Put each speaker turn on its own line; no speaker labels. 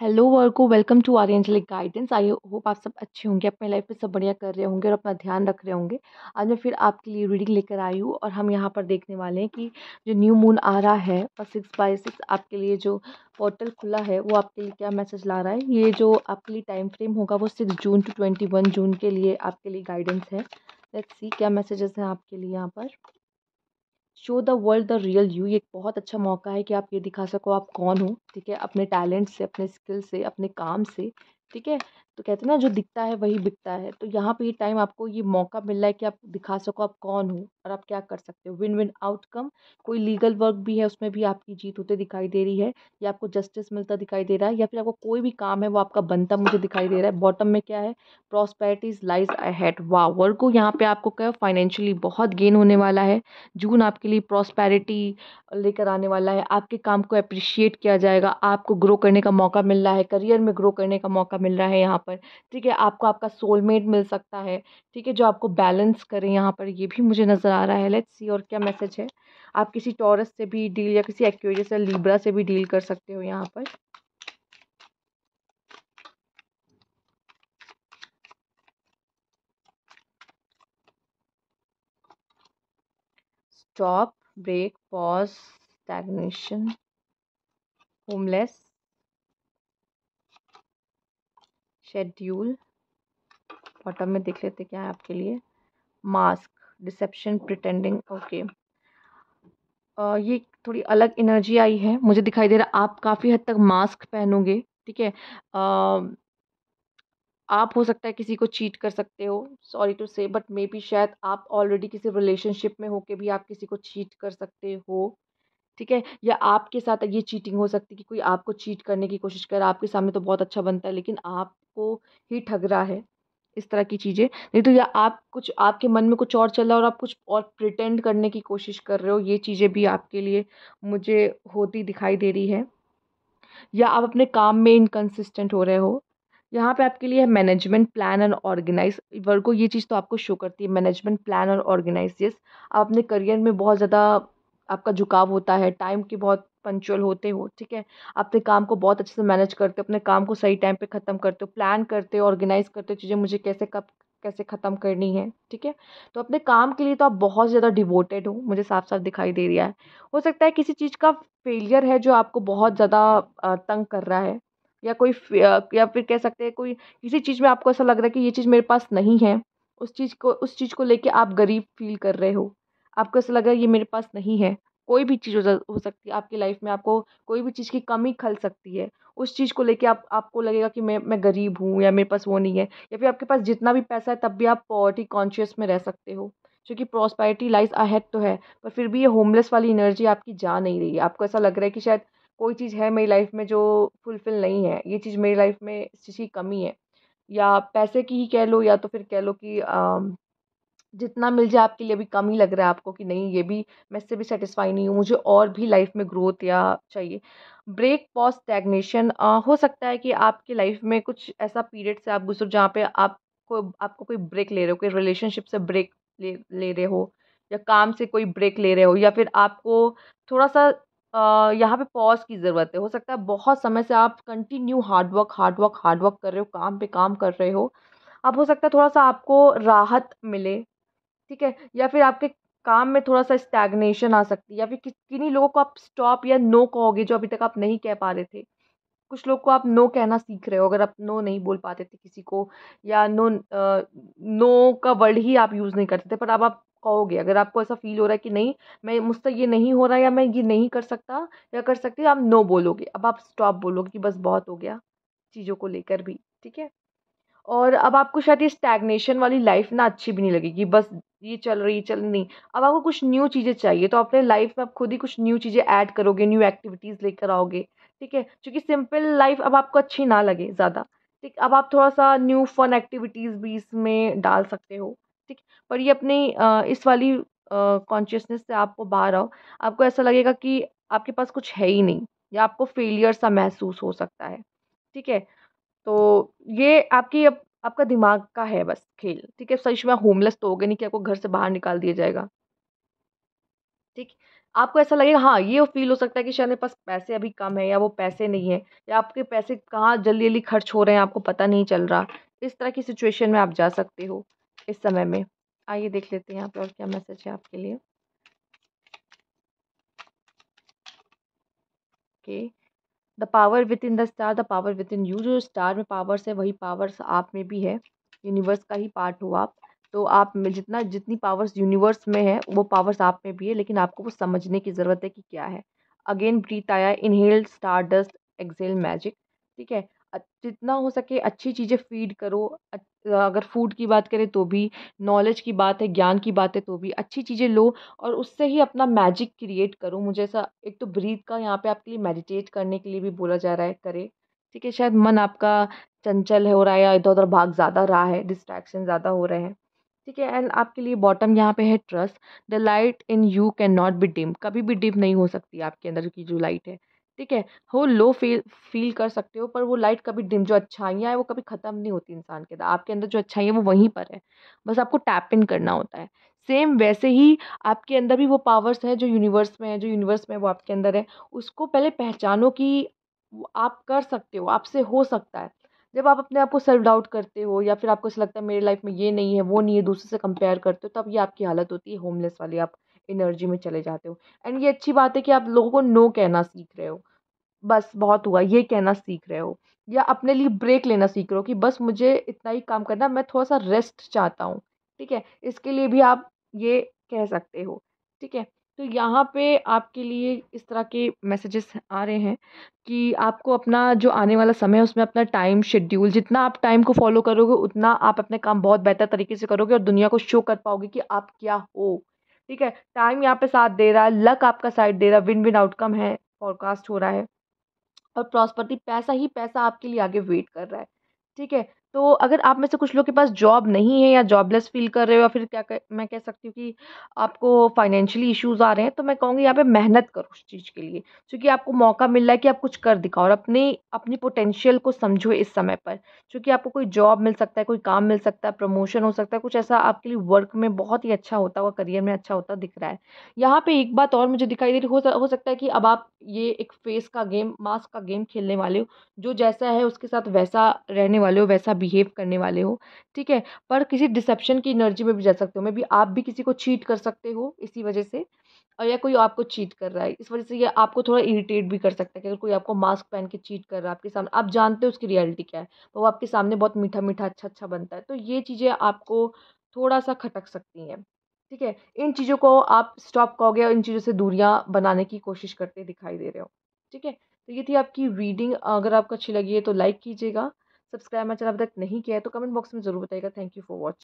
Hello Virgo welcome to our angelic guidance I hope आप सब अच्छे होंगे अपने लाइफ में सब बढ़िया कर रहे होंगे और अपना ध्यान रख रहे होंगे आज मैं फिर आपके लिए रीडिंग लेकर आई हूँ और हम यहाँ पर देखने वाले हैं कि जो न्यू मून आ रहा है और सिक्स बाई सिक्स आपके लिए जो पोर्टल खुला है वो आपके लिए क्या मैसेज ला रहा है ये जो आपके लिए टाइम फ्रेम होगा वो six June to twenty one June के लिए आपके लिए गाइडेंस है लेट्स सी क्या मैसेजेस हैं आपके लिए यहाँ पर show the world the real you ये एक बहुत अच्छा मौका है कि आप ये दिखा सको आप कौन हो ठीक है अपने टैलेंट से अपने स्किल से अपने काम से ठीक है तो कहते हैं ना जो दिखता है वही बिकता है तो यहाँ पे ये टाइम आपको ये मौका मिल रहा है कि आप दिखा सको आप कौन हो और आप क्या कर सकते हो विन विन आउटकम कोई लीगल वर्क भी है उसमें भी आपकी जीत होते दिखाई दे रही है या आपको जस्टिस मिलता दिखाई दे रहा है या फिर आपको कोई भी काम है वो आपका बनता मुझे दिखाई दे रहा है बॉटम में क्या है प्रॉस्पैरिटीज लाइज अहेड वाह वर्क को यहाँ पर आपको क्या फाइनेंशियली बहुत गेन होने वाला है जून आपके लिए प्रॉस्पैरिटी लेकर आने वाला है आपके काम को अप्रिशिएट किया जाएगा आपको ग्रो करने का मौका मिल रहा है करियर में ग्रो करने का मौका मिल रहा है यहाँ पर ठीक है आपको आपका सोलमेट मिल सकता है ठीक है जो आपको बैलेंस करें यहाँ पर ये भी मुझे नज़र आ रहा है लेट्स सी और क्या मैसेज है आप किसी टॉरस से भी डील या किसी एक्वेरियस या लीब्रा से भी डील कर सकते हो यहाँ पर stop break pause stagnation homeless schedule bottom में देख लेते क्या है आपके लिए मास्क डिसेप्शन प्रिटेंडिंग ओके ये थोड़ी अलग एनर्जी आई है मुझे दिखाई दे रहा आप काफ़ी हद तक मास्क पहनोगे ठीक है आप हो सकता है किसी को चीट कर सकते हो sorry to say but maybe शायद आप ऑलरेडी किसी रिलेशनशिप में होके भी आप किसी को चीट कर सकते हो ठीक है या आपके साथ ये चीटिंग हो सकती है कि कोई आपको चीट करने की कोशिश कर आपके सामने तो बहुत अच्छा बनता है लेकिन आपको ही ठग रहा है इस तरह की चीज़ें नहीं तो या आप कुछ आपके मन में कुछ और चल रहा है और आप कुछ और प्रिटेंड करने की कोशिश कर रहे हो ये चीज़ें भी आपके लिए मुझे होती दिखाई दे रही है या आप अपने काम में इनकन्सिस्टेंट हो रहे हो यहाँ पे आपके लिए है management plan and organise Virgo ये चीज़ तो आपको शो करती है मैनेजमेंट प्लान और ऑर्गेनाइज आप अपने करियर में बहुत ज़्यादा आपका झुकाव होता है टाइम की बहुत पंचुअल होते हो ठीक है अपने काम को बहुत अच्छे से मैनेज करते हो अपने काम को सही टाइम पे ख़त्म करते हो प्लान करते हो ऑर्गेनाइज करते हो चीज़ें मुझे कैसे कब कैसे ख़त्म करनी है ठीक है तो अपने काम के लिए तो आप बहुत ज़्यादा डिवोटेड हो मुझे साफ साफ दिखाई दे रहा है हो सकता है किसी चीज़ का फेलियर है जो आपको बहुत ज़्यादा तंग कर रहा है या कोई या फिर कह सकते हैं कोई किसी चीज़ में आपको ऐसा लग रहा है कि ये चीज़ मेरे पास नहीं है उस चीज़ को उस चीज़ को लेके आप गरीब फील कर रहे हो आपको ऐसा लग रहा है ये मेरे पास नहीं है कोई भी चीज़ हो सकती है आपकी लाइफ में आपको कोई भी चीज़ की कमी खल सकती है उस चीज़ को लेके आप आपको लगेगा कि मैं मैं गरीब हूँ या मेरे पास वो नहीं है या फिर आपके पास जितना भी पैसा है तब भी आप पॉवर्टी कॉन्शियस में रह सकते हो क्योंकि प्रॉस्पैरिटी लाइज अहेड तो है पर फिर भी ये होमलेस वाली एनर्जी आपकी जा नहीं रही है आपको ऐसा लग रहा है कि शायद कोई चीज़ है मेरी लाइफ में जो फुलफिल नहीं है ये चीज़ मेरी लाइफ में इस चीज़ की कमी है या पैसे की ही कह लो या तो फिर कह लो कि जितना मिल जाए आपके लिए अभी कम ही लग रहा है आपको कि नहीं ये भी मैं इससे भी सेटिस्फाई नहीं हूँ मुझे और भी लाइफ में ग्रोथ या चाहिए ब्रेक पॉज स्टैग्नेशन हो सकता है कि आपकी लाइफ में कुछ ऐसा पीरियड से आप गुजर जहाँ पे आपको आपको कोई ब्रेक ले रहे हो कोई रिलेशनशिप से ब्रेक ले ले रहे हो या काम से कोई ब्रेक ले रहे हो या फिर आपको थोड़ा सा यहाँ पे पॉज की ज़रूरत है हो सकता है बहुत समय से आप कंटिन्यू हार्डवर्क हार्डवर्क हार्डवर्क कर रहे हो काम पे काम कर रहे हो अब हो सकता है थोड़ा सा आपको राहत मिले ठीक है या फिर आपके काम में थोड़ा सा स्टैग्नेशन आ सकती है या फिर किन्हीं लोगों को आप स्टॉप या नो कहोगे जो अभी तक आप नहीं कह पा रहे थे कुछ लोग को आप नो कहना सीख रहे हो अगर आप नो नहीं बोल पाते थे किसी को या नो आ, नो का वर्ड ही आप यूज़ नहीं करते थे पर अब आप कहोगे अगर आपको ऐसा फील हो रहा है कि नहीं मैं मुझसे ये नहीं हो रहा या मैं ये नहीं कर सकता या कर सकती आप नो बोलोगे अब आप स्टॉप बोलोगे कि बस बहुत हो गया चीज़ों को लेकर भी ठीक है और अब आपको शायद ये स्टैगनेशन वाली लाइफ ना अच्छी भी नहीं लगेगी बस ये चल रही चल नहीं अब आपको कुछ न्यू चीज़ें चाहिए तो अपने लाइफ में आप खुद ही कुछ न्यू चीज़ें ऐड करोगे न्यू एक्टिविटीज़ लेकर आओगे ठीक है क्योंकि सिंपल लाइफ अब आपको अच्छी ना लगे ज़्यादा ठीक अब आप थोड़ा सा न्यू फन एक्टिविटीज़ भी इसमें डाल सकते हो ठीक पर ये अपनी इस वाली कॉन्शियसनेस से आपको बाहर आओ आपको ऐसा लगेगा कि आपके पास कुछ है ही नहीं या आपको फेलियर सा महसूस हो सकता है ठीक है तो ये आपकी अब आपका दिमाग का है बस खेल ठीक है सच में होमलेस तो हो गए नहीं कि आपको घर से बाहर निकाल दिया जाएगा ठीक आपको ऐसा लगेगा हाँ ये फील हो सकता है कि शायद मेरे पास पैसे अभी कम है या वो पैसे नहीं है या आपके पैसे कहाँ जल्दी जल्दी खर्च हो रहे हैं आपको पता नहीं चल रहा इस तरह की सिचुएशन में आप जा सकते हो इस समय में आइए देख लेते हैं यहाँ पे और क्या मैसेज है आपके लिए okay okay. The power within the star the power within you जो स्टार में पावर्स है वही पावर्स आप में भी है यूनिवर्स का ही पार्ट हो आप तो आप में जितना जितनी पावर्स यूनिवर्स में है वो पावर्स आप में भी है लेकिन आपको वो समझने की ज़रूरत है कि क्या है अगेन ब्रीथ आया inhale stardust exhale magic ठीक है जितना हो सके अच्छी चीज़ें फ़ीड करो अगर फ़ूड की बात करें तो भी नॉलेज की बात है ज्ञान की बात है तो भी अच्छी चीज़ें लो और उससे ही अपना मैजिक क्रिएट करो मुझे ऐसा एक तो ब्रीथ का यहाँ पे आपके लिए मेडिटेट करने के लिए भी बोला जा रहा है करें ठीक है शायद मन आपका चंचल हो रहा है या इधर उधर भाग ज़्यादा रहा है डिस्ट्रैक्शन ज़्यादा हो रहे हैं ठीक है एंड आपके लिए बॉटम यहाँ पे है trust the light in you can not be dim कभी भी डिम नहीं हो सकती आपके अंदर की जो लाइट है ठीक है हो लो फील फील कर सकते हो पर वो लाइट कभी डिम जो अच्छाइयाँ है वो कभी ख़त्म नहीं होती इंसान के अंदर आपके अंदर जो अच्छाई है वो वहीं पर है बस आपको टैप इन करना होता है सेम वैसे ही आपके अंदर भी वो पावर्स हैं जो यूनिवर्स में है जो यूनिवर्स में वो आपके अंदर है उसको पहले पहचानो कि आप कर सकते हो आपसे हो सकता है जब आप अपने आप को सेल्फ डाउट करते हो या फिर आपको ऐसा लगता है मेरी लाइफ में ये नहीं है वो नहीं है दूसरे से कंपेयर करते हो तब ये आपकी हालत होती है होमलेस वाली आप एनर्जी में चले जाते हो एंड ये अच्छी बात है कि आप लोगों को नो कहना सीख रहे हो बस बहुत हुआ ये कहना सीख रहे हो या अपने लिए ब्रेक लेना सीख रहे हो कि बस मुझे इतना ही काम करना मैं थोड़ा सा रेस्ट चाहता हूँ ठीक है इसके लिए भी आप ये कह सकते हो ठीक है तो यहाँ पे आपके लिए इस तरह के मैसेजेस आ रहे हैं कि आपको अपना जो आने वाला समय है उसमें अपना टाइम शेड्यूल जितना आप टाइम को फॉलो करोगे उतना आप अपने काम बहुत बेहतर तरीके से करोगे और दुनिया को शो कर पाओगे कि आप क्या हो ठीक है टाइम यहाँ पे साथ दे रहा है लक आपका साइड दे रहा है विन विन आउटकम है फॉरकास्ट हो रहा है और प्रॉस्पर्टी पैसा ही पैसा आपके लिए आगे वेट कर रहा है ठीक है तो अगर आप में से कुछ लोग के पास जॉब नहीं है या जॉबलेस फील कर रहे हो या फिर क्या कर, मैं कह सकती हूँ कि आपको फाइनेंशियली इश्यूज आ रहे हैं तो मैं कहूँगी यहाँ पे मेहनत करो उस चीज़ के लिए क्योंकि आपको मौका मिल रहा है कि आप कुछ कर दिखाओ और अपने अपनी पोटेंशियल को समझो इस समय पर क्योंकि आपको कोई जॉब मिल सकता है कोई काम मिल सकता है प्रमोशन हो सकता है कुछ ऐसा आपके लिए वर्क में बहुत ही अच्छा होता हुआ करियर में अच्छा होता दिख रहा है यहाँ पर एक बात और मुझे दिखाई दे रही हो, हो सकता है कि अब आप ये एक फेस का गेम मास्क का गेम खेलने वाले हो जो जैसा है उसके साथ वैसा रहने वाले हो वैसा बिहेव करने वाले हो ठीक है पर किसी डिसेप्शन की एनर्जी में भी जा सकते हो मे भी आप भी किसी को चीट कर सकते हो इसी वजह से और या कोई आपको चीट कर रहा है इस वजह से ये आपको थोड़ा इरिटेट भी कर सकता है कि अगर कोई आपको मास्क पहन के चीट कर रहा है आपके सामने आप जानते हो उसकी रियलिटी क्या है वो आपके सामने बहुत मीठा मीठा अच्छा अच्छा बनता है तो ये चीज़ें आपको थोड़ा सा खटक सकती हैं ठीक है इन चीज़ों को आप स्टॉप कहोगे और इन चीज़ों से दूरियाँ बनाने की कोशिश करते दिखाई दे रहे हो ठीक है तो ये थी आपकी रीडिंग अगर आपको अच्छी लगी है तो लाइक कीजिएगा सब्सक्राइब हमारे चैनल अब तक नहीं किया है तो कमेंट बॉक्स में ज़रूर बताएगा थैंक यू फॉर वॉचिंग